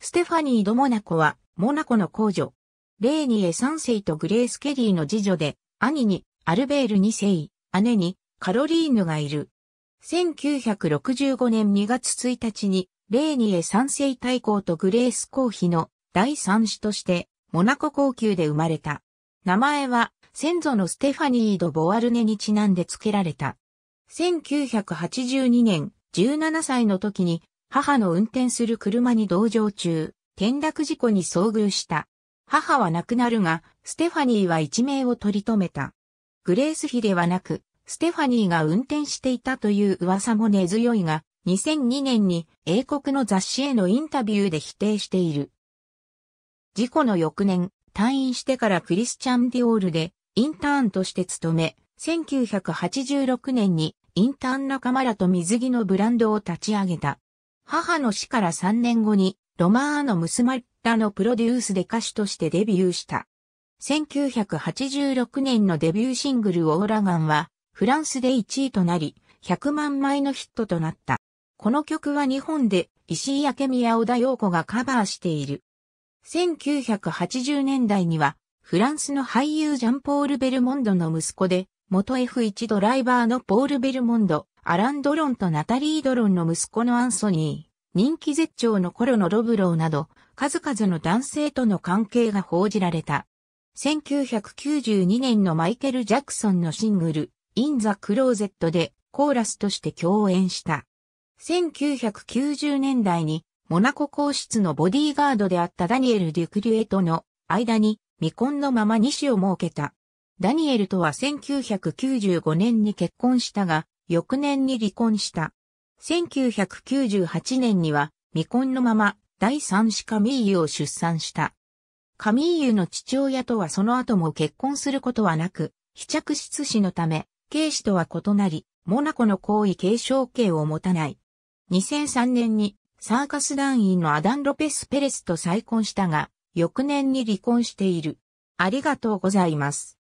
ステファニー・ド・モナコは、モナコの公女。レーニエ3世とグレース・ケリーの次女で、兄にアルベール2世、姉にカロリーヌがいる。1965年2月1日に、レーニエ3世大公とグレース公妃の第三子として、モナコ公宮で生まれた。名前は、先祖のステファニー・ド・ボワルネにちなんで付けられた。1982年、17歳の時に母の運転する車に同乗中、転落事故に遭遇した。母は亡くなるが、ステファニーは一命を取り留めた。グレース妃ではなく、ステファニーが運転していたという噂も根強いが、2002年に英国の雑誌へのインタビューで否定している。事故の翌年、退院してからクリスチャン・ディオールでインターンとして勤め、1986年にインターン仲間らと水着のブランドを立ち上げた。母の死から3年後に、ロマーノ・ムスマッラのプロデュースで歌手としてデビューした。1986年のデビューシングルオーラガンは、フランスで1位となり、100万枚のヒットとなった。この曲は日本で石井明美や小田陽子がカバーしている。1980年代には、フランスの俳優ジャンポール・ベルモンドの息子で、元 F1 ドライバーのポール・ベルモンド、アラン・ドロンとナタリー・ドロンの息子のアンソニー、人気絶頂の頃のロブローなど、数々の男性との関係が報じられた。1992年のマイケル・ジャクソンのシングル、イン・ザ・クローゼットでコーラスとして共演した。1990年代にモナコ皇室のボディーガードであったダニエル・デュクリュエとの間に未婚のまま2子を設けた。ダニエルとは1995年に結婚したが、翌年に離婚した。1998年には未婚のまま第三子カミーユを出産した。カミーユの父親とはその後も結婚することはなく、非着室死のため、警視とは異なり、モナコの行為継承権を持たない。2003年にサーカス団員のアダン・ロペス・ペレスと再婚したが、翌年に離婚している。ありがとうございます。